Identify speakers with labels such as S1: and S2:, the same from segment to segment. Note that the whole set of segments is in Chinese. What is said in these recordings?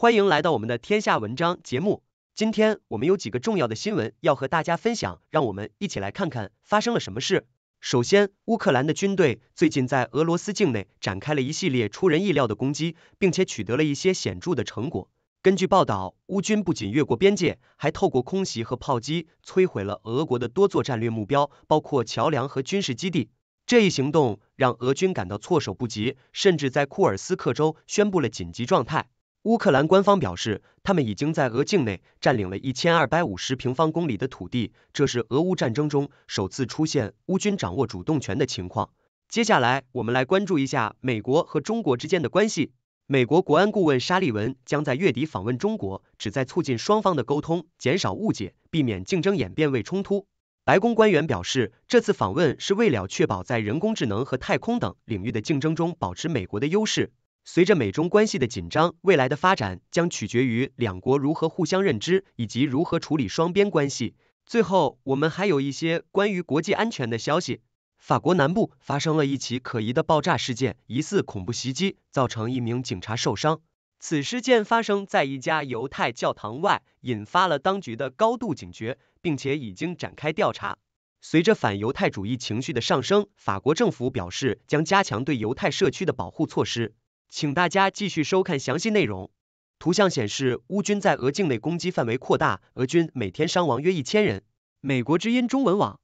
S1: 欢迎来到我们的天下文章节目。今天我们有几个重要的新闻要和大家分享，让我们一起来看看发生了什么事。首先，乌克兰的军队最近在俄罗斯境内展开了一系列出人意料的攻击，并且取得了一些显著的成果。根据报道，乌军不仅越过边界，还透过空袭和炮击摧毁了俄国的多座战略目标，包括桥梁和军事基地。这一行动让俄军感到措手不及，甚至在库尔斯克州宣布了紧急状态。乌克兰官方表示，他们已经在俄境内占领了1250平方公里的土地，这是俄乌战争中首次出现乌军掌握主动权的情况。接下来，我们来关注一下美国和中国之间的关系。美国国安顾问沙利文将在月底访问中国，旨在促进双方的沟通，减少误解，避免竞争演变为冲突。白宫官员表示，这次访问是为了确保在人工智能和太空等领域的竞争中保持美国的优势。随着美中关系的紧张，未来的发展将取决于两国如何互相认知以及如何处理双边关系。最后，我们还有一些关于国际安全的消息：法国南部发生了一起可疑的爆炸事件，疑似恐怖袭击，造成一名警察受伤。此事件发生在一家犹太教堂外，引发了当局的高度警觉，并且已经展开调查。随着反犹太主义情绪的上升，法国政府表示将加强对犹太社区的保护措施。请大家继续收看详细内容。图像显示，乌军在俄境内攻击范围扩大，俄军每天伤亡约一千人。美国之音中文网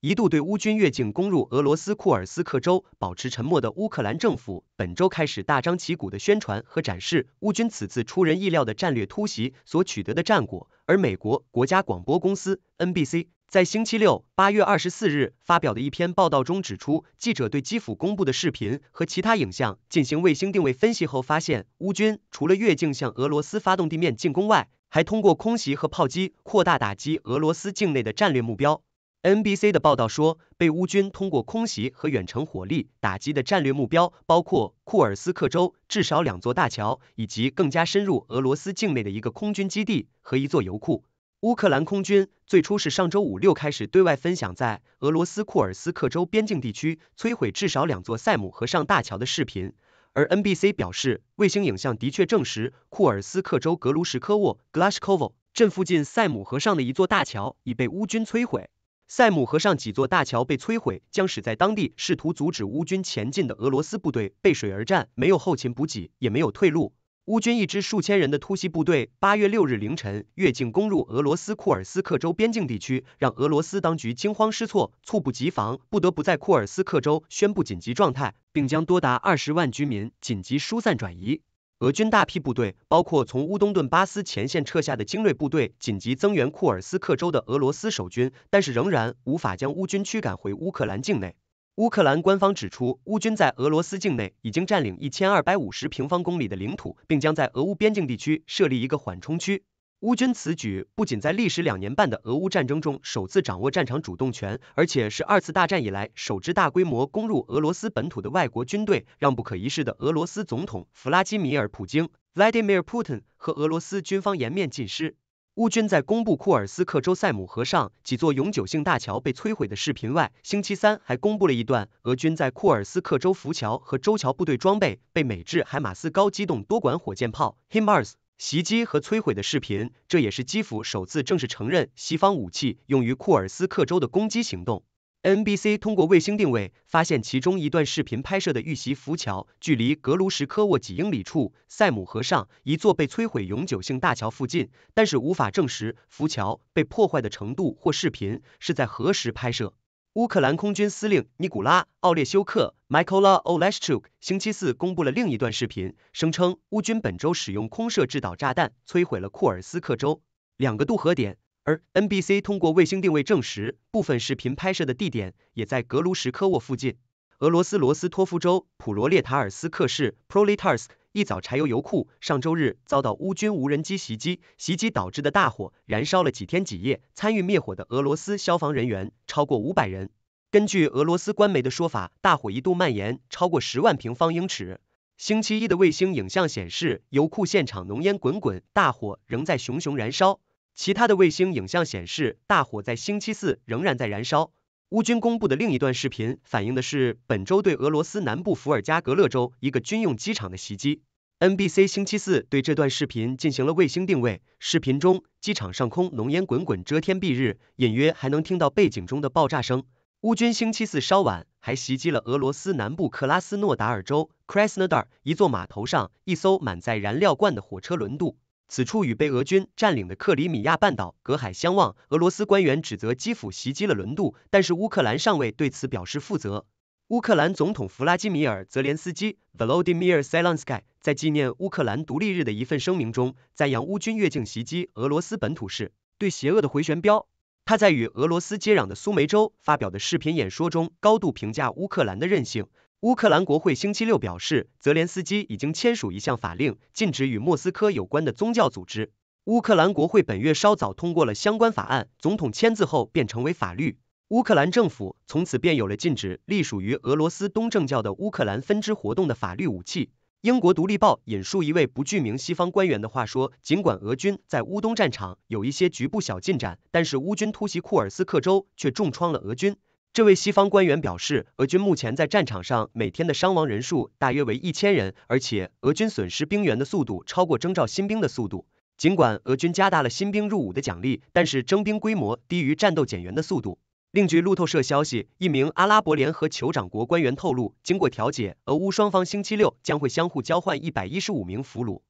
S1: 一度对乌军越境攻入俄罗斯库尔斯克州保持沉默的乌克兰政府，本周开始大张旗鼓的宣传和展示乌军此次出人意料的战略突袭所取得的战果。而美国国家广播公司 NBC。在星期六，八月二十四日发表的一篇报道中指出，记者对基辅公布的视频和其他影像进行卫星定位分析后发现，乌军除了越境向俄罗斯发动地面进攻外，还通过空袭和炮击扩大打击俄罗斯境内的战略目标。NBC 的报道说，被乌军通过空袭和远程火力打击的战略目标包括库尔斯克州至少两座大桥，以及更加深入俄罗斯境内的一个空军基地和一座油库。乌克兰空军最初是上周五六开始对外分享在俄罗斯库尔斯克州边境地区摧毁至少两座塞姆河上大桥的视频，而 NBC 表示，卫星影像的确证实库尔斯克州格卢什科沃 （Glashkov） 镇附近塞姆河上的一座大桥已被乌军摧毁。塞姆河上几座大桥被摧毁，将使在当地试图阻止乌军前进的俄罗斯部队背水而战，没有后勤补给，也没有退路。乌军一支数千人的突袭部队，八月六日凌晨越境攻入俄罗斯库尔斯克州边境地区，让俄罗斯当局惊慌失措、猝不及防，不得不在库尔斯克州宣布紧急状态，并将多达二十万居民紧急疏散转移。俄军大批部队，包括从乌东顿巴斯前线撤下的精锐部队，紧急增援库尔斯克州的俄罗斯守军，但是仍然无法将乌军驱赶回乌克兰境内。乌克兰官方指出，乌军在俄罗斯境内已经占领一千二百五十平方公里的领土，并将在俄乌边境地区设立一个缓冲区。乌军此举不仅在历时两年半的俄乌战争中首次掌握战场主动权，而且是二次大战以来首支大规模攻入俄罗斯本土的外国军队，让不可一世的俄罗斯总统弗拉基米尔·普京 （Vladimir Putin） 和俄罗斯军方颜面尽失。乌军在公布库尔斯克州塞姆河上几座永久性大桥被摧毁的视频外，星期三还公布了一段俄军在库尔斯克州浮桥和州桥部队装备被美制海马斯高机动多管火箭炮 HIMARS 袭击和摧毁的视频。这也是基辅首次正式承认西方武器用于库尔斯克州的攻击行动。NBC 通过卫星定位发现，其中一段视频拍摄的遇袭浮桥，距离格卢什科沃几英里处，塞姆河上一座被摧毁永久性大桥附近，但是无法证实浮桥被破坏的程度或视频是在何时拍摄。乌克兰空军司令尼古拉·奥列修克 m i h a e l a Olehchuk） 星期四公布了另一段视频，声称乌军本周使用空射制导炸弹摧毁了库尔斯克州两个渡河点。而 NBC 通过卫星定位证实，部分视频拍摄的地点也在格卢什科沃附近。俄罗斯罗斯托夫州普罗列塔尔斯克市 （Proletarsk） 一早柴油油库上周日遭到乌军无人机袭击，袭击导致的大火燃烧了几天几夜，参与灭火的俄罗斯消防人员超过五百人。根据俄罗斯官媒的说法，大火一度蔓延超过十万平方英尺。星期一的卫星影像显示，油库现场浓烟滚滚，大火仍在熊熊燃烧。其他的卫星影像显示，大火在星期四仍然在燃烧。乌军公布的另一段视频反映的是本周对俄罗斯南部伏尔加格勒州一个军用机场的袭击。NBC 星期四对这段视频进行了卫星定位，视频中机场上空浓烟滚滚，遮天蔽日，隐约还能听到背景中的爆炸声。乌军星期四稍晚还袭击了俄罗斯南部克拉斯诺达尔州 （Krasnodar） 一座码头上一艘满载燃料罐的火车轮渡。此处与被俄军占领的克里米亚半岛隔海相望。俄罗斯官员指责基辅袭击了轮渡，但是乌克兰尚未对此表示负责。乌克兰总统弗拉基米尔·泽连斯基 （Volodymyr Zelensky） 在纪念乌克兰独立日的一份声明中，赞扬乌军越境袭击俄罗斯本土是对“邪恶的回旋镖”。他在与俄罗斯接壤的苏梅州发表的视频演说中，高度评价乌克兰的韧性。乌克兰国会星期六表示，泽连斯基已经签署一项法令，禁止与莫斯科有关的宗教组织。乌克兰国会本月稍早通过了相关法案，总统签字后便成为法律。乌克兰政府从此便有了禁止隶属于俄罗斯东正教的乌克兰分支活动的法律武器。英国《独立报》引述一位不具名西方官员的话说，尽管俄军在乌东战场有一些局部小进展，但是乌军突袭库尔斯克州却重创了俄军。这位西方官员表示，俄军目前在战场上每天的伤亡人数大约为一千人，而且俄军损失兵员的速度超过征召新兵的速度。尽管俄军加大了新兵入伍的奖励，但是征兵规模低于战斗减员的速度。另据路透社消息，一名阿拉伯联合酋长国官员透露，经过调解，俄乌双方星期六将会相互交换一百一十五名俘虏。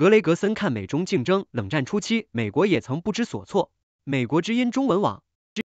S1: 格雷格森看美中竞争，冷战初期，美国也曾不知所措。美国之音中文网，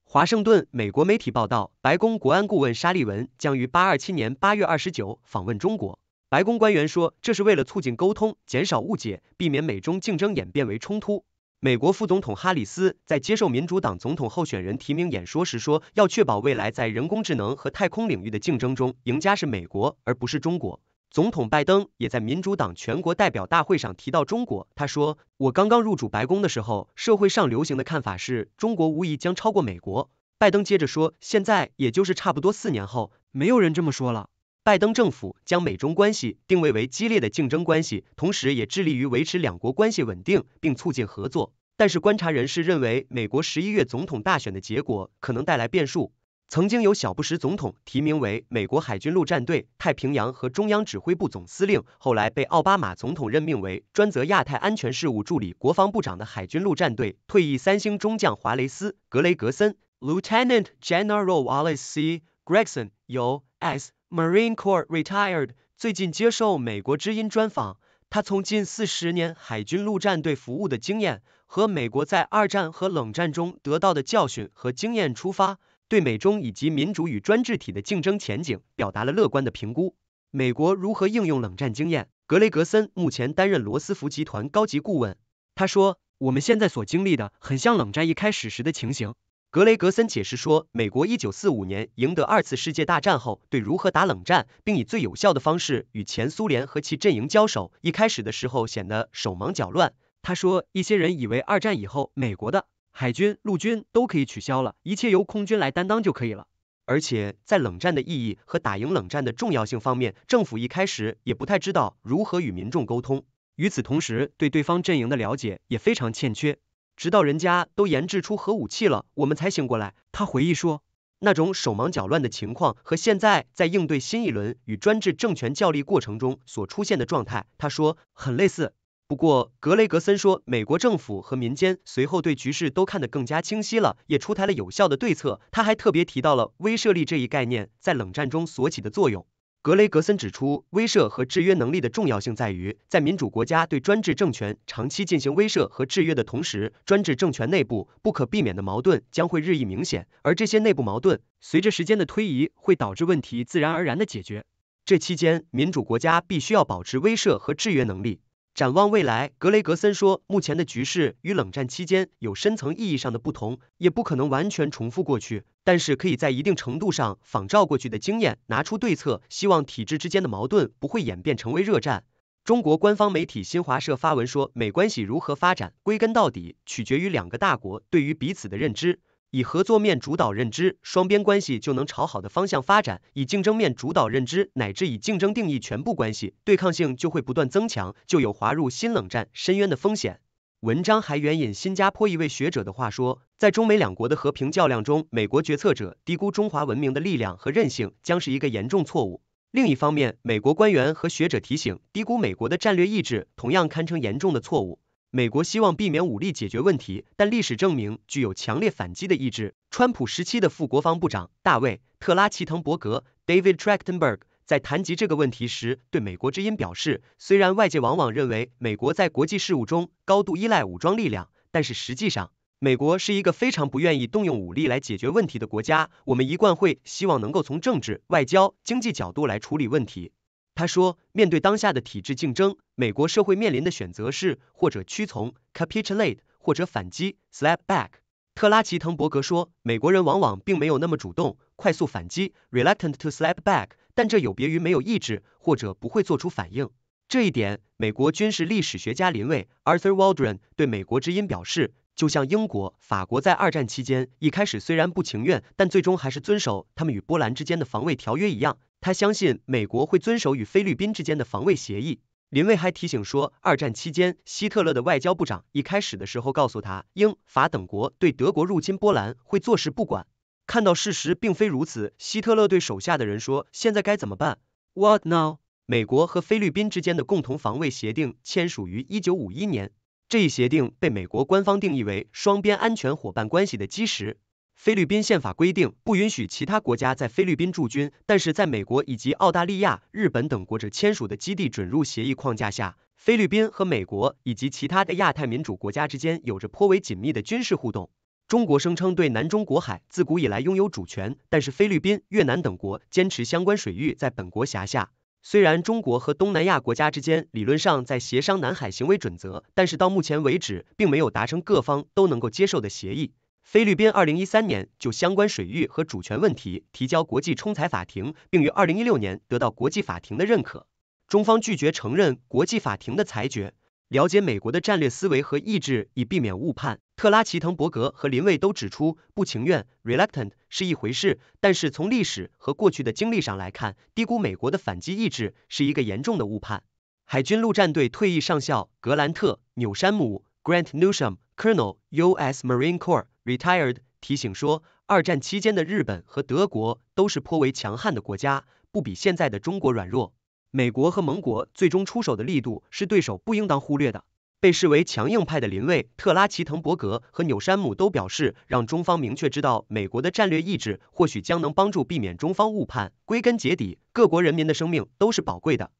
S1: 华盛顿美国媒体报道，白宫国安顾问沙利文将于八二七年八月二十九访问中国。白宫官员说，这是为了促进沟通，减少误解，避免美中竞争演变为冲突。美国副总统哈里斯在接受民主党总统候选人提名演说时说，要确保未来在人工智能和太空领域的竞争中，赢家是美国而不是中国。总统拜登也在民主党全国代表大会上提到中国。他说：“我刚刚入主白宫的时候，社会上流行的看法是中国无疑将超过美国。”拜登接着说：“现在，也就是差不多四年后，没有人这么说了。”拜登政府将美中关系定位为激烈的竞争关系，同时也致力于维持两国关系稳定并促进合作。但是，观察人士认为，美国十一月总统大选的结果可能带来变数。曾经由小布什总统提名为美国海军陆战队太平洋和中央指挥部总司令，后来被奥巴马总统任命为专责亚太安全事务助理国防部长的海军陆战队退役三星中将华雷斯·格雷格森 （Lieutenant General Wallace C. Gregson）。由 s Marine Corps Retired 最近接受美国之音专访，他从近四十年海军陆战队服务的经验和美国在二战和冷战中得到的教训和经验出发。对美中以及民主与专制体的竞争前景表达了乐观的评估。美国如何应用冷战经验？格雷格森目前担任罗斯福集团高级顾问。他说：“我们现在所经历的很像冷战一开始时的情形。”格雷格森解释说，美国一九四五年赢得二次世界大战后，对如何打冷战并以最有效的方式与前苏联和其阵营交手，一开始的时候显得手忙脚乱。他说，一些人以为二战以后美国的海军、陆军都可以取消了，一切由空军来担当就可以了。而且在冷战的意义和打赢冷战的重要性方面，政府一开始也不太知道如何与民众沟通。与此同时，对对方阵营的了解也非常欠缺。直到人家都研制出核武器了，我们才醒过来。他回忆说，那种手忙脚乱的情况和现在在应对新一轮与专制政权较力过程中所出现的状态，他说很类似。不过，格雷格森说，美国政府和民间随后对局势都看得更加清晰了，也出台了有效的对策。他还特别提到了威慑力这一概念在冷战中所起的作用。格雷格森指出，威慑和制约能力的重要性在于，在民主国家对专制政权长期进行威慑和制约的同时，专制政权内部不可避免的矛盾将会日益明显，而这些内部矛盾随着时间的推移，会导致问题自然而然的解决。这期间，民主国家必须要保持威慑和制约能力。展望未来，格雷格森说，目前的局势与冷战期间有深层意义上的不同，也不可能完全重复过去，但是可以在一定程度上仿照过去的经验，拿出对策，希望体制之间的矛盾不会演变成为热战。中国官方媒体新华社发文说，美关系如何发展，归根到底取决于两个大国对于彼此的认知。以合作面主导认知，双边关系就能朝好的方向发展；以竞争面主导认知，乃至以竞争定义全部关系，对抗性就会不断增强，就有滑入新冷战深渊的风险。文章还援引新加坡一位学者的话说，在中美两国的和平较量中，美国决策者低估中华文明的力量和韧性，将是一个严重错误。另一方面，美国官员和学者提醒，低估美国的战略意志，同样堪称严重的错误。美国希望避免武力解决问题，但历史证明具有强烈反击的意志。川普时期的副国防部长大卫·特拉齐滕伯格 （David Trachtenberg） 在谈及这个问题时，对《美国之音》表示：“虽然外界往往认为美国在国际事务中高度依赖武装力量，但是实际上，美国是一个非常不愿意动用武力来解决问题的国家。我们一贯会希望能够从政治、外交、经济角度来处理问题。”他说，面对当下的体制竞争，美国社会面临的选择是或者屈从 capitulate，或者反击 slap back。特拉奇滕伯格说，美国人往往并没有那么主动快速反击 reluctant to slap back，但这有别于没有意志或者不会做出反应。这一点，美国军事历史学家林卫 Arthur Waldron 对《美国之音》表示，就像英国、法国在二战期间一开始虽然不情愿，但最终还是遵守他们与波兰之间的防卫条约一样。他相信美国会遵守与菲律宾之间的防卫协议。林蔚还提醒说，二战期间，希特勒的外交部长一开始的时候告诉他，英法等国对德国入侵波兰会坐视不管。看到事实并非如此，希特勒对手下的人说，现在该怎么办？What now？美国和菲律宾之间的共同防卫协定签署于一九五一年，这一协定被美国官方定义为双边安全伙伴关系的基石。菲律宾宪法规定不允许其他国家在菲律宾驻军，但是在美国以及澳大利亚、日本等国者签署的基地准入协议框架下，菲律宾和美国以及其他的亚太民主国家之间有着颇为紧密的军事互动。中国声称对南中国海自古以来拥有主权，但是菲律宾、越南等国坚持相关水域在本国辖下。虽然中国和东南亚国家之间理论上在协商南海行为准则，但是到目前为止并没有达成各方都能够接受的协议。菲律宾二零一三年就相关水域和主权问题提交国际仲裁法庭，并于二零一六年得到国际法庭的认可。中方拒绝承认国际法庭的裁决。了解美国的战略思维和意志，以避免误判。特拉齐滕伯格和林卫都指出，不情愿 （reluctant） 是一回事，但是从历史和过去的经历上来看，低估美国的反击意志是一个严重的误判。海军陆战队退役上校格兰特纽山姆 （Grant Newsom Colonel U.S. Marine Corps）。Retired 提醒说，二战期间的日本和德国都是颇为强悍的国家，不比现在的中国软弱。美国和盟国最终出手的力度是对手不应当忽略的。被视为强硬派的林蔚、特拉齐滕伯格和纽山姆都表示，让中方明确知道美国的战略意志，或许将能帮助避免中方误判。归根结底，各国人民的生命都是宝贵的。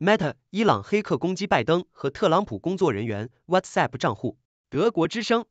S1: Meta 伊朗黑客攻击拜登和特朗普工作人员 WhatsApp 账户。德国之声，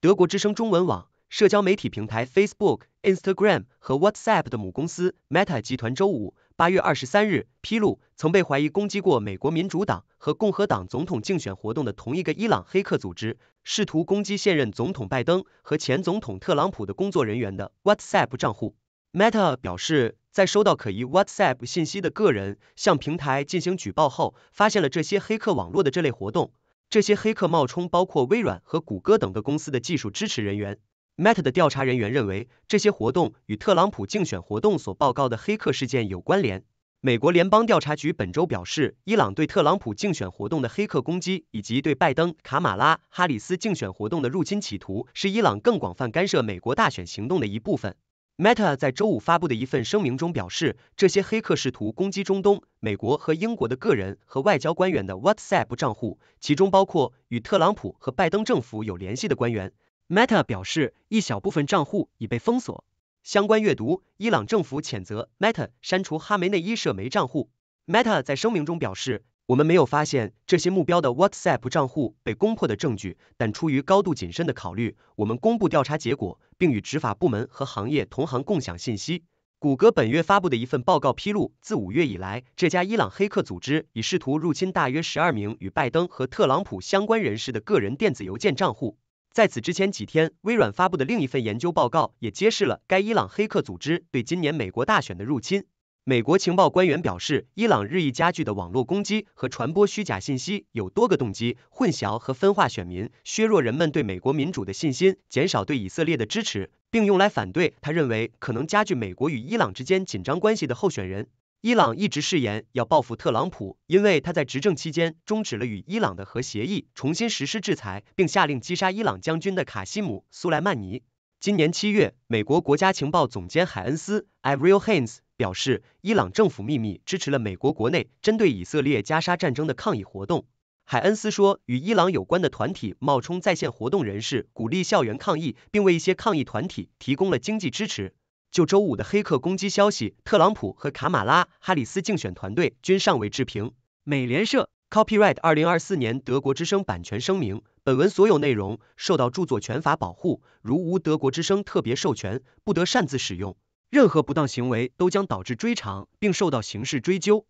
S1: 德国之声中文网，社交媒体平台 Facebook、Instagram 和 WhatsApp 的母公司 Meta 集团周五（八月二十三日）披露，曾被怀疑攻击过美国民主党和共和党总统竞选活动的同一个伊朗黑客组织，试图攻击现任总统拜登和前总统特朗普的工作人员的 WhatsApp 账户。Meta 表示，在收到可疑 WhatsApp 信息的个人向平台进行举报后，发现了这些黑客网络的这类活动。这些黑客冒充包括微软和谷歌等的公司的技术支持人员。Meta 的调查人员认为，这些活动与特朗普竞选活动所报告的黑客事件有关联。美国联邦调查局本周表示，伊朗对特朗普竞选活动的黑客攻击，以及对拜登、卡马拉、哈里斯竞选活动的入侵企图，是伊朗更广泛干涉美国大选行动的一部分。Meta 在周五发布的一份声明中表示，这些黑客试图攻击中东、美国和英国的个人和外交官员的 WhatsApp 账户，其中包括与特朗普和拜登政府有联系的官员。Meta 表示，一小部分账户已被封锁。相关阅读：伊朗政府谴责 Meta 删除哈梅内伊社媒账户。Meta 在声明中表示。我们没有发现这些目标的 WhatsApp 账户被攻破的证据，但出于高度谨慎的考虑，我们公布调查结果，并与执法部门和行业同行共享信息。谷歌本月发布的一份报告披露，自五月以来，这家伊朗黑客组织已试图入侵大约十二名与拜登和特朗普相关人士的个人电子邮件账户。在此之前几天，微软发布的另一份研究报告也揭示了该伊朗黑客组织对今年美国大选的入侵。美国情报官员表示，伊朗日益加剧的网络攻击和传播虚假信息有多个动机：混淆和分化选民，削弱人们对美国民主的信心，减少对以色列的支持，并用来反对他认为可能加剧美国与伊朗之间紧张关系的候选人。伊朗一直誓言要报复特朗普，因为他在执政期间终止了与伊朗的核协议，重新实施制裁，并下令击杀伊朗将军的卡西姆苏莱曼尼。今年七月，美国国家情报总监海恩斯 i v o r l h a i n e s 表示，伊朗政府秘密支持了美国国内针对以色列加沙战争的抗议活动。海恩斯说，与伊朗有关的团体冒充在线活动人士，鼓励校园抗议，并为一些抗议团体提供了经济支持。就周五的黑客攻击消息，特朗普和卡马拉·哈里斯竞选团队均尚未置评。美联社。Copyright 二零二四年德国之声版权声明：本文所有内容受到著作权法保护，如无德国之声特别授权，不得擅自使用。任何不当行为都将导致追偿，并受到刑事追究。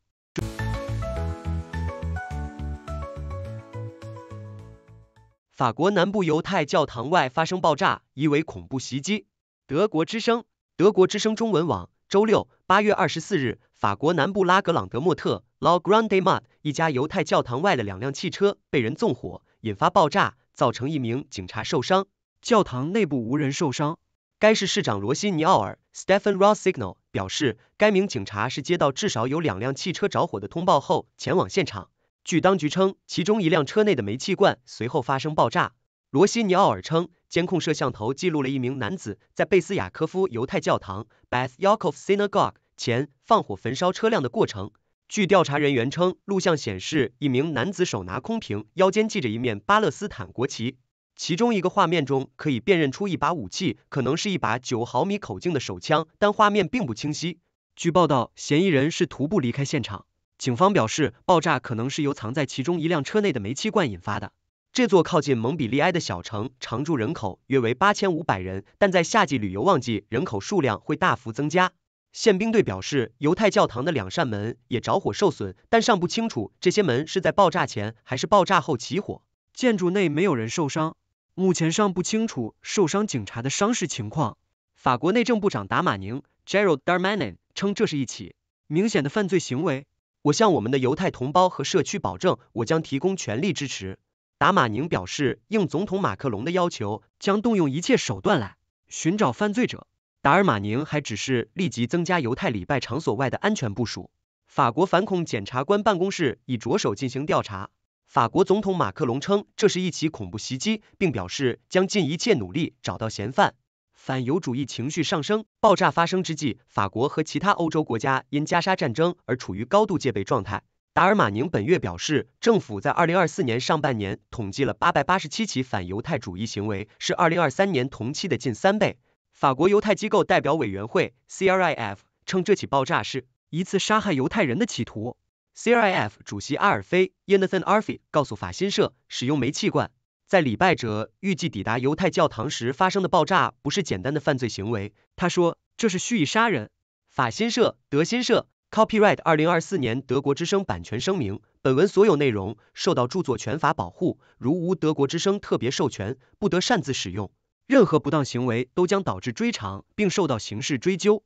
S1: 法国南部犹太教堂外发生爆炸，疑为恐怖袭击。德国之声，德国之声中文网，周六，八月二十四日，法国南部拉格朗德莫特 （La g r a n d e m a n t 一家犹太教堂外的两辆汽车被人纵火，引发爆炸，造成一名警察受伤，教堂内部无人受伤。该市市长罗西尼奥尔 （Stephan r o s s i g n a l 表示，该名警察是接到至少有两辆汽车着火的通报后前往现场。据当局称，其中一辆车内的煤气罐随后发生爆炸。罗西尼奥尔称，监控摄像头记录了一名男子在贝斯雅科夫犹太教堂 （Beth y a k o v Synagogue） 前放火焚烧车辆的过程。据调查人员称，录像显示一名男子手拿空瓶，腰间系着一面巴勒斯坦国旗。其中一个画面中可以辨认出一把武器，可能是一把九毫米口径的手枪，但画面并不清晰。据报道，嫌疑人是徒步离开现场。警方表示，爆炸可能是由藏在其中一辆车内的煤气罐引发的。这座靠近蒙彼利埃的小城常住人口约为八千五百人，但在夏季旅游旺季，人口数量会大幅增加。宪兵队表示，犹太教堂的两扇门也着火受损，但尚不清楚这些门是在爆炸前还是爆炸后起火。建筑内没有人受伤。目前尚不清楚受伤警察的伤势情况。法国内政部长达马宁 g e r a l d Darmanin） 称，这是一起明显的犯罪行为。我向我们的犹太同胞和社区保证，我将提供全力支持。达马宁表示，应总统马克龙的要求，将动用一切手段来寻找犯罪者。达尔马宁还指示立即增加犹太礼拜场所外的安全部署。法国反恐检察官办公室已着手进行调查。法国总统马克龙称，这是一起恐怖袭击，并表示将尽一切努力找到嫌犯。反犹主义情绪上升，爆炸发生之际，法国和其他欧洲国家因加沙战争而处于高度戒备状态。达尔马宁本月表示，政府在二零二四年上半年统计了八百八十七起反犹太主义行为，是二零二三年同期的近三倍。法国犹太机构代表委员会 （CRIF） 称，这起爆炸是一次杀害犹太人的企图。CIF 主席阿尔菲 （Jonathan Arfi） 告诉法新社，使用煤气罐在礼拜者预计抵达犹太教堂时发生的爆炸不是简单的犯罪行为。他说，这是蓄意杀人。法新社、德新社。Copyright 二零二四年德国之声版权声明：本文所有内容受到著作权法保护，如无德国之声特别授权，不得擅自使用。任何不当行为都将导致追偿并受到刑事追究。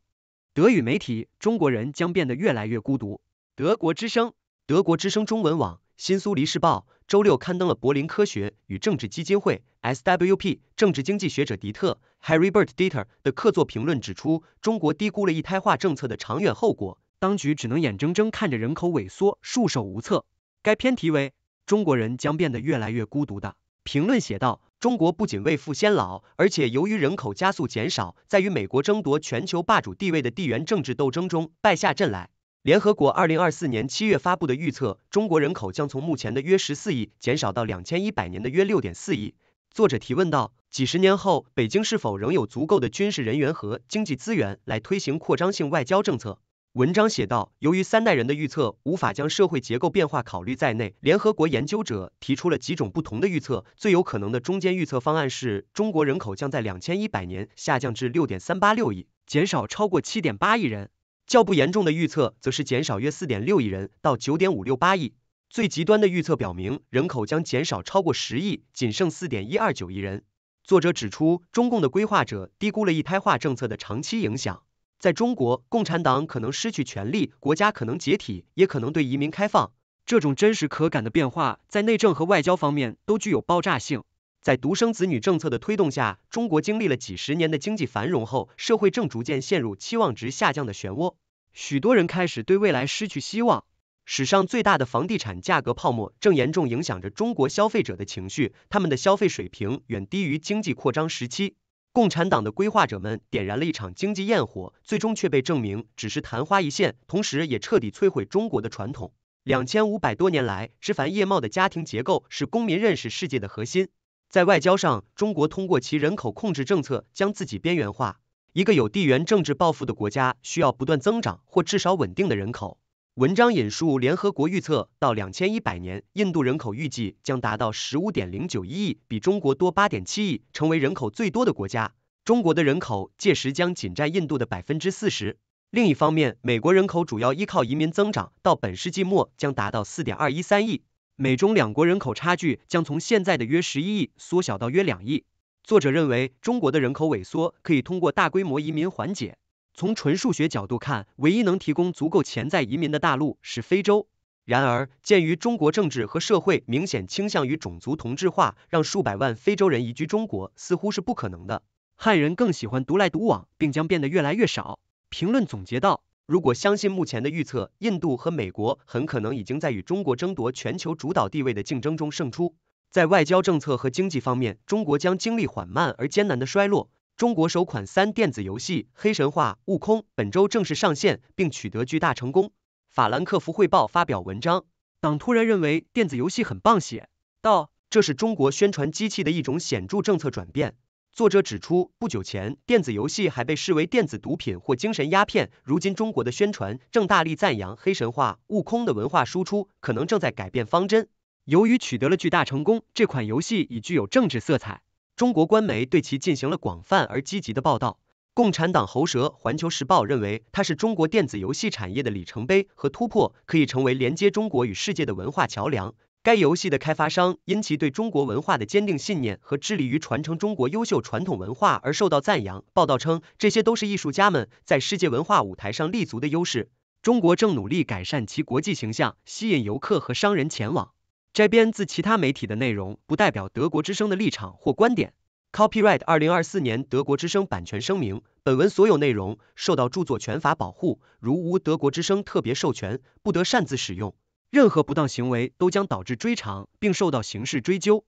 S1: 德语媒体：中国人将变得越来越孤独。德国之声、德国之声中文网、新苏黎世报周六刊登了柏林科学与政治基金会 （SWP） 政治经济学者迪特 ·Harry Bert Dieter 的客座评论，指出中国低估了一胎化政策的长远后果，当局只能眼睁睁看着人口萎缩，束手无策。该篇题为《中国人将变得越来越孤独》的评论写道：“中国不仅未富先老，而且由于人口加速减少，在与美国争夺全球霸主地位的地缘政治斗争中败下阵来。”联合国二零二四年七月发布的预测，中国人口将从目前的约十四亿减少到两千一百年的约六点四亿。作者提问道：几十年后，北京是否仍有足够的军事人员和经济资源来推行扩张性外交政策？文章写道，由于三代人的预测无法将社会结构变化考虑在内，联合国研究者提出了几种不同的预测，最有可能的中间预测方案是中国人口将在两千一百年下降至六点三八六亿，减少超过七点八亿人。较不严重的预测则是减少约四点六亿人到九点五六八亿，最极端的预测表明人口将减少超过十亿，仅剩四点一二九亿人。作者指出，中共的规划者低估了一胎化政策的长期影响。在中国，共产党可能失去权力，国家可能解体，也可能对移民开放。这种真实可感的变化在内政和外交方面都具有爆炸性。在独生子女政策的推动下，中国经历了几十年的经济繁荣后，社会正逐渐陷入期望值下降的漩涡。许多人开始对未来失去希望。史上最大的房地产价格泡沫正严重影响着中国消费者的情绪，他们的消费水平远低于经济扩张时期。共产党的规划者们点燃了一场经济焰火，最终却被证明只是昙花一现，同时也彻底摧毁中国的传统。两千五百多年来，枝繁叶茂的家庭结构是公民认识世界的核心。在外交上，中国通过其人口控制政策将自己边缘化。一个有地缘政治抱负的国家需要不断增长或至少稳定的人口。文章引述联合国预测，到两千一百年，印度人口预计将达到十五点零九一亿，比中国多八点七亿，成为人口最多的国家。中国的人口届时将仅占印度的百分之四十。另一方面，美国人口主要依靠移民增长，到本世纪末将达到四点二一三亿。美中两国人口差距将从现在的约十一亿缩小到约两亿。作者认为，中国的人口萎缩可以通过大规模移民缓解。从纯数学角度看，唯一能提供足够潜在移民的大陆是非洲。然而，鉴于中国政治和社会明显倾向于种族同质化，让数百万非洲人移居中国似乎是不可能的。汉人更喜欢独来独往，并将变得越来越少。评论总结道。如果相信目前的预测，印度和美国很可能已经在与中国争夺全球主导地位的竞争中胜出。在外交政策和经济方面，中国将经历缓慢而艰难的衰落。中国首款三电子游戏《黑神话：悟空》本周正式上线，并取得巨大成功。法兰克福汇报发表文章，党突然认为电子游戏很棒，写道：“这是中国宣传机器的一种显著政策转变。”作者指出，不久前，电子游戏还被视为电子毒品或精神鸦片。如今，中国的宣传正大力赞扬黑神话悟空的文化输出，可能正在改变方针。由于取得了巨大成功，这款游戏已具有政治色彩。中国官媒对其进行了广泛而积极的报道。共产党喉舌《环球时报》认为，它是中国电子游戏产业的里程碑和突破，可以成为连接中国与世界的文化桥梁。该游戏的开发商因其对中国文化的坚定信念和致力于传承中国优秀传统文化而受到赞扬。报道称，这些都是艺术家们在世界文化舞台上立足的优势。中国正努力改善其国际形象，吸引游客和商人前往。摘编自其他媒体的内容，不代表德国之声的立场或观点。Copyright 二零二四年德国之声版权声明：本文所有内容受到著作权法保护，如无德国之声特别授权，不得擅自使用。任何不当行为都将导致追偿，并受到刑事追究。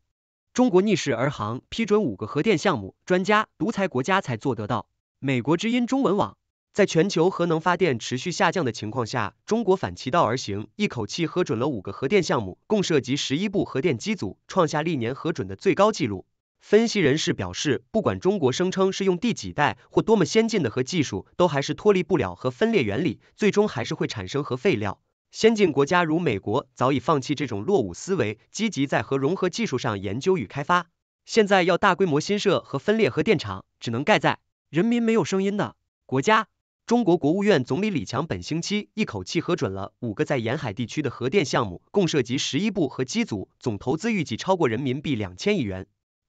S1: 中国逆势而行，批准五个核电项目，专家独裁国家才做得到。美国之音中文网，在全球核能发电持续下降的情况下，中国反其道而行，一口气核准了五个核电项目，共涉及十一部核电机组，创下历年核准的最高纪录。分析人士表示，不管中国声称是用第几代或多么先进的核技术，都还是脱离不了核分裂原理，最终还是会产生核废料。先进国家如美国早已放弃这种落伍思维，积极在核融合技术上研究与开发。现在要大规模新设和分裂核电厂，只能盖在人民没有声音的国家。中国国务院总理李强本星期一口气核准了五个在沿海地区的核电项目，共涉及十一部核机组，总投资预计超过人民币两千亿元。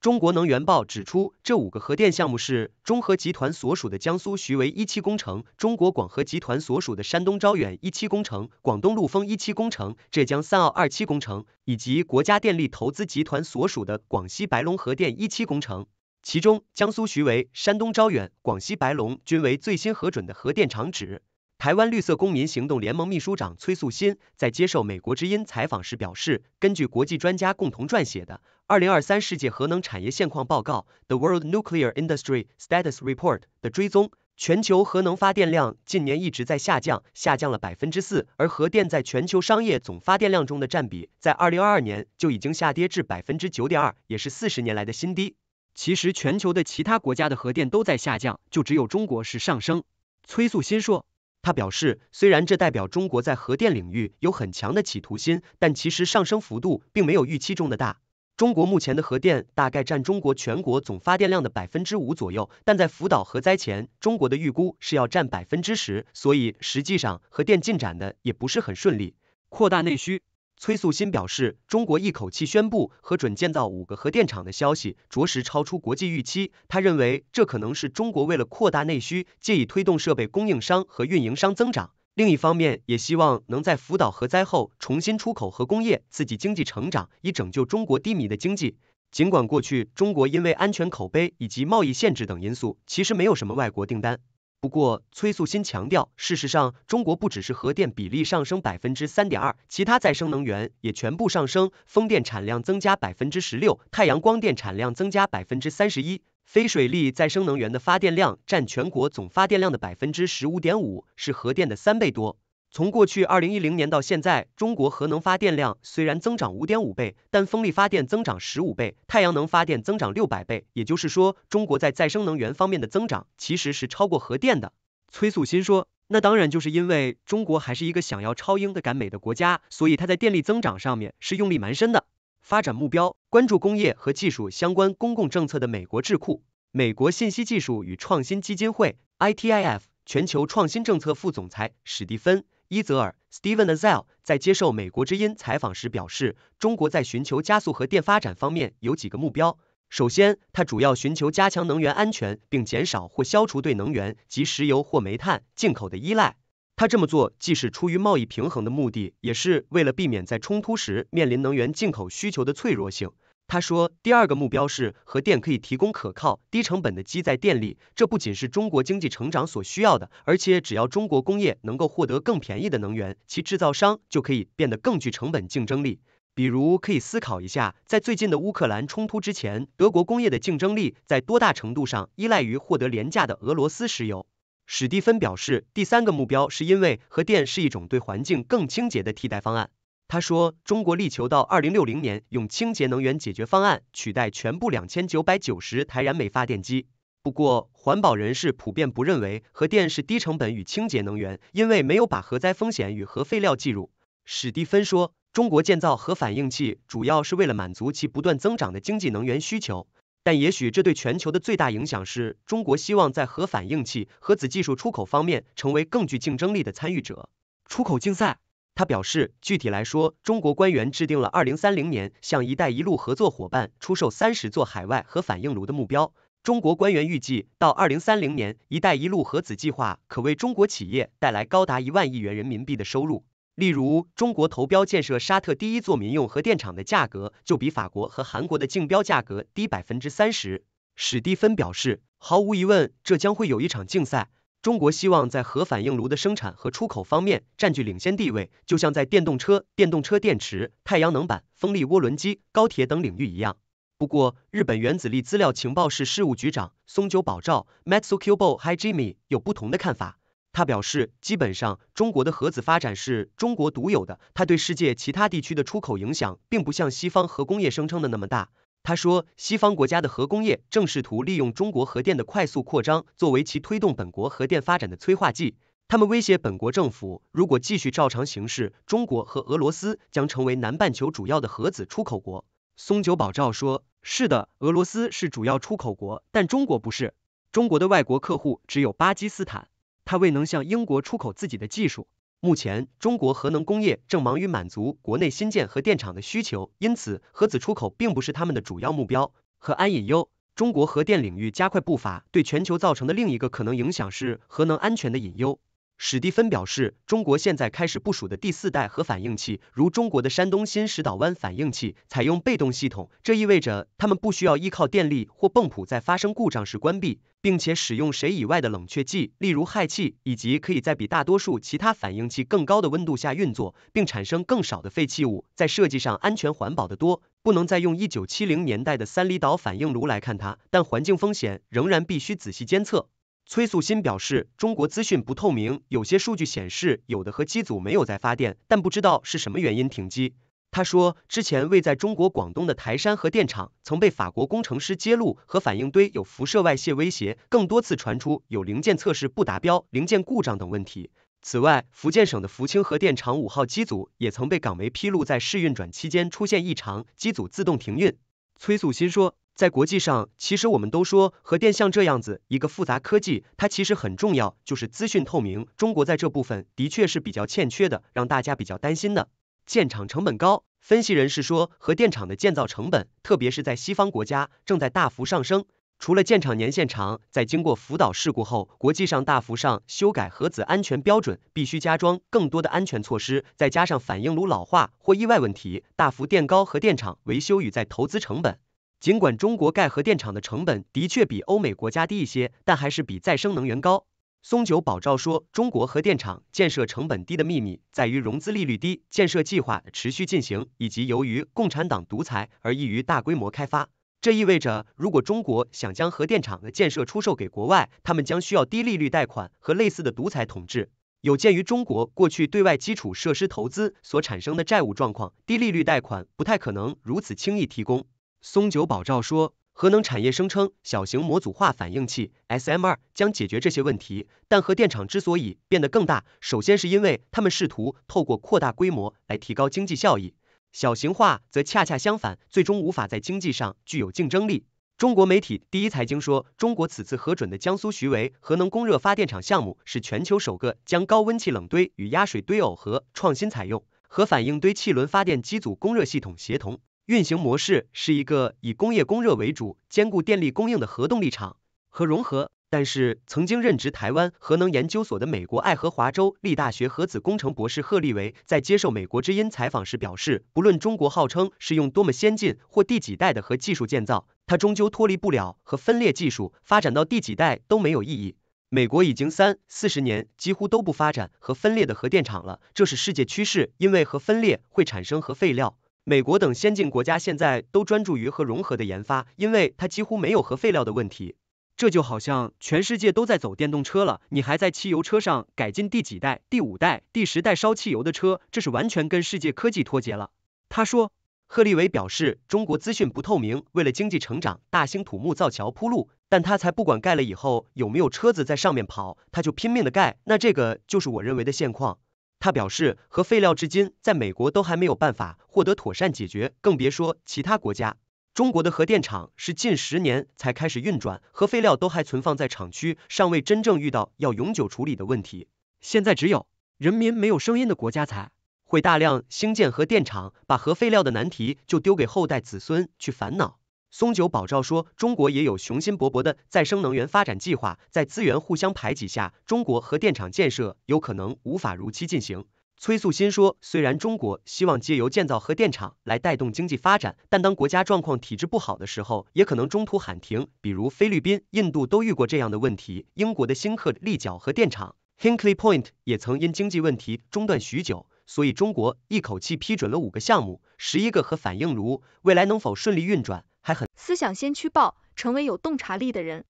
S1: 中国能源报指出，这五个核电项目是中核集团所属的江苏徐为一期工程、中国广核集团所属的山东招远一期工程、广东陆丰一期工程、浙江三奥二期工程，以及国家电力投资集团所属的广西白龙核电一期工程。其中，江苏徐为、山东招远、广西白龙均为最新核准的核电厂址。台湾绿色公民行动联盟秘书长崔素新在接受美国之音采访时表示，根据国际专家共同撰写的《二零二三世界核能产业现况报告》（The World Nuclear Industry Status Report） 的追踪，全球核能发电量近年一直在下降，下降了百分之四，而核电在全球商业总发电量中的占比，在二零二二年就已经下跌至百分之九点二，也是四十年来的新低。其实，全球的其他国家的核电都在下降，就只有中国是上升。崔素新说。他表示，虽然这代表中国在核电领域有很强的企图心，但其实上升幅度并没有预期中的大。中国目前的核电大概占中国全国总发电量的百分之五左右，但在福岛核灾前，中国的预估是要占百分之十，所以实际上核电进展的也不是很顺利。扩大内需。崔素新表示，中国一口气宣布核准建造五个核电厂的消息，着实超出国际预期。他认为，这可能是中国为了扩大内需，借以推动设备供应商和运营商增长。另一方面，也希望能在福岛核灾后重新出口核工业，刺激经济成长，以拯救中国低迷的经济。尽管过去中国因为安全口碑以及贸易限制等因素，其实没有什么外国订单。不过，崔素新强调，事实上，中国不只是核电比例上升百分之三点二，其他再生能源也全部上升，风电产量增加百分之十六，太阳光电产量增加百分之三十一，非水力再生能源的发电量占全国总发电量的百分之十五点五，是核电的三倍多。从过去二零一零年到现在，中国核能发电量虽然增长五点五倍，但风力发电增长十五倍，太阳能发电增长六百倍。也就是说，中国在再生能源方面的增长其实是超过核电的。崔素新说：“那当然，就是因为中国还是一个想要超英的赶美的国家，所以它在电力增长上面是用力蛮深的。”发展目标关注工业和技术相关公共政策的美国智库美国信息技术与创新基金会 （ITIF） 全球创新政策副总裁史蒂芬。伊泽尔 （Steven Azel） 在接受《美国之音》采访时表示，中国在寻求加速核电发展方面有几个目标。首先，他主要寻求加强能源安全，并减少或消除对能源及石油或煤炭进口的依赖。他这么做既是出于贸易平衡的目的，也是为了避免在冲突时面临能源进口需求的脆弱性。他说，第二个目标是核电可以提供可靠、低成本的基载电力，这不仅是中国经济成长所需要的，而且只要中国工业能够获得更便宜的能源，其制造商就可以变得更具成本竞争力。比如，可以思考一下，在最近的乌克兰冲突之前，德国工业的竞争力在多大程度上依赖于获得廉价的俄罗斯石油。史蒂芬表示，第三个目标是因为核电是一种对环境更清洁的替代方案。他说，中国力求到二零六零年用清洁能源解决方案取代全部两千九百九十台燃煤发电机。不过，环保人士普遍不认为核电是低成本与清洁能源，因为没有把核灾风险与核废料计入。史蒂芬说，中国建造核反应器主要是为了满足其不断增长的经济能源需求。但也许这对全球的最大影响是中国希望在核反应器和子技术出口方面成为更具竞争力的参与者。出口竞赛。他表示，具体来说，中国官员制定了二零三零年向“一带一路”合作伙伴出售三十座海外核反应炉的目标。中国官员预计，到二零三零年，“一带一路”核子计划可为中国企业带来高达一万亿元人民币的收入。例如，中国投标建设沙特第一座民用核电厂的价格就比法国和韩国的竞标价格低百分之三十。史蒂芬表示，毫无疑问，这将会有一场竞赛。中国希望在核反应炉的生产和出口方面占据领先地位，就像在电动车、电动车电池、太阳能板、风力涡轮机、高铁等领域一样。不过，日本原子力资料情报室事务局长松久保照 m a s u k u b o h i y a m i 有不同的看法。他表示，基本上中国的核子发展是中国独有的，它对世界其他地区的出口影响，并不像西方核工业声称的那么大。他说，西方国家的核工业正试图利用中国核电的快速扩张作为其推动本国核电发展的催化剂。他们威胁本国政府，如果继续照常行事，中国和俄罗斯将成为南半球主要的核子出口国。松久保照说，是的，俄罗斯是主要出口国，但中国不是。中国的外国客户只有巴基斯坦。他未能向英国出口自己的技术。目前，中国核能工业正忙于满足国内新建核电厂的需求，因此核子出口并不是他们的主要目标。核安隐忧：中国核电领域加快步伐，对全球造成的另一个可能影响是核能安全的隐忧。史蒂芬表示，中国现在开始部署的第四代核反应器，如中国的山东新石岛湾反应器，采用被动系统，这意味着它们不需要依靠电力或泵浦在发生故障时关闭，并且使用水以外的冷却剂，例如氦气，以及可以在比大多数其他反应器更高的温度下运作，并产生更少的废弃物，在设计上安全环保的多，不能再用一九七零年代的三里岛反应炉来看它，但环境风险仍然必须仔细监测。崔素新表示，中国资讯不透明，有些数据显示有的和机组没有在发电，但不知道是什么原因停机。他说，之前未在中国广东的台山核电厂曾被法国工程师揭露核反应堆有辐射外泄威胁，更多次传出有零件测试不达标、零件故障等问题。此外，福建省的福清核电厂五号机组也曾被港媒披露在试运转期间出现异常，机组自动停运。崔素新说。在国际上，其实我们都说核电像这样子一个复杂科技，它其实很重要，就是资讯透明。中国在这部分的确是比较欠缺的，让大家比较担心的。建厂成本高，分析人士说，核电厂的建造成本，特别是在西方国家正在大幅上升。除了建厂年限长，在经过福岛事故后，国际上大幅上修改核子安全标准，必须加装更多的安全措施，再加上反应炉老化或意外问题，大幅垫高核电厂维修与再投资成本。尽管中国盖核电厂的成本的确比欧美国家低一些，但还是比再生能源高。松久保照说，中国核电厂建设成本低的秘密在于融资利率低、建设计划持续进行，以及由于共产党独裁而易于大规模开发。这意味着，如果中国想将核电厂的建设出售给国外，他们将需要低利率贷款和类似的独裁统治。有鉴于中国过去对外基础设施投资所产生的债务状况，低利率贷款不太可能如此轻易提供。松久保照说，核能产业声称小型模组化反应器 （SMR） 将解决这些问题，但核电厂之所以变得更大，首先是因为他们试图透过扩大规模来提高经济效益。小型化则恰恰相反，最终无法在经济上具有竞争力。中国媒体第一财经说，中国此次核准的江苏徐为核能供热发电厂项目是全球首个将高温气冷堆与压水堆耦合，创新采用核反应堆汽轮发电机组供热系统协同。运行模式是一个以工业供热为主、兼顾电力供应的核动力厂和融合。但是，曾经任职台湾核能研究所的美国爱荷华州立大学核子工程博士贺立维在接受美国之音采访时表示，不论中国号称是用多么先进或第几代的核技术建造，它终究脱离不了核分裂技术。发展到第几代都没有意义。美国已经三四十年几乎都不发展核分裂的核电厂了，这是世界趋势，因为核分裂会产生核废料。美国等先进国家现在都专注于核融合的研发，因为它几乎没有核废料的问题。这就好像全世界都在走电动车了，你还在汽油车上改进第几代、第五代、第十代烧汽油的车，这是完全跟世界科技脱节了。他说，贺立伟表示，中国资讯不透明，为了经济成长，大兴土木造桥铺路，但他才不管盖了以后有没有车子在上面跑，他就拼命的盖。那这个就是我认为的现况。他表示，核废料至今在美国都还没有办法获得妥善解决，更别说其他国家。中国的核电厂是近十年才开始运转，核废料都还存放在厂区，尚未真正遇到要永久处理的问题。现在只有人民没有声音的国家才会大量兴建核电厂，把核废料的难题就丢给后代子孙去烦恼。松久保照说，中国也有雄心勃勃的再生能源发展计划，在资源互相排挤下，中国核电厂建设有可能无法如期进行。崔素新说，虽然中国希望借由建造核电厂来带动经济发展，但当国家状况体制不好的时候，也可能中途喊停。比如菲律宾、印度都遇过这样的问题，英国的新克立角核电厂 （Hinkley Point） 也曾因经济问题中断许久。所以中国一口气批准了五个项目，十一个核反应炉，未来能否顺利运转？还很思想先驱报，成为有洞察力的人。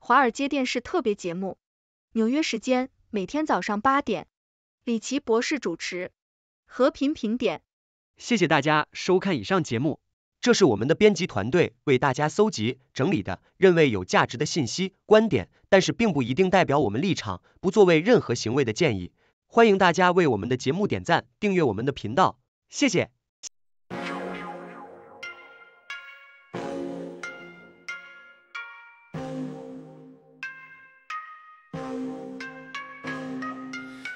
S1: 华尔街电视特别节目，纽约时间每天早上八点，李奇博士主持，和平评点。谢谢大家收看以上节目，这是我们的编辑团队为大家搜集整理的，认为有价值的信息观点，但是并不一定代表我们立场，不作为任何行为的建议。欢迎大家为我们的节目点赞，订阅我们的频道，谢谢。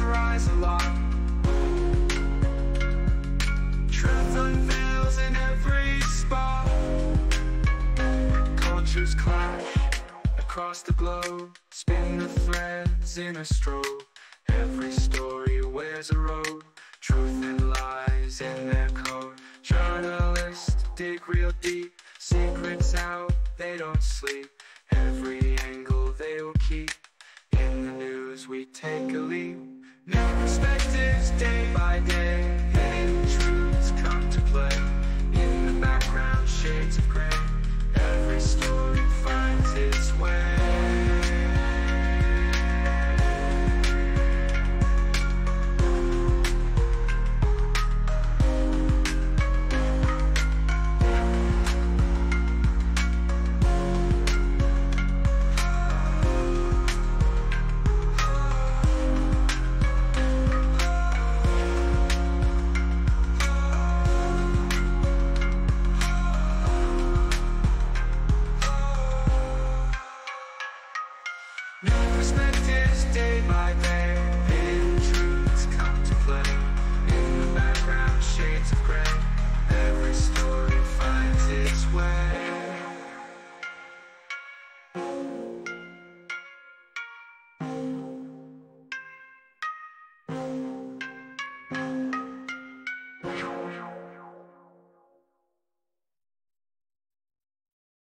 S1: rise aloft Truth unveils in every spot Cultures clash across the globe Spin the threads in a stroke Every story wears a robe. Truth and lies in their code Journalists dig real deep Secrets out, they don't sleep Every angle they will keep In the news we take a leap no perspectives day by day.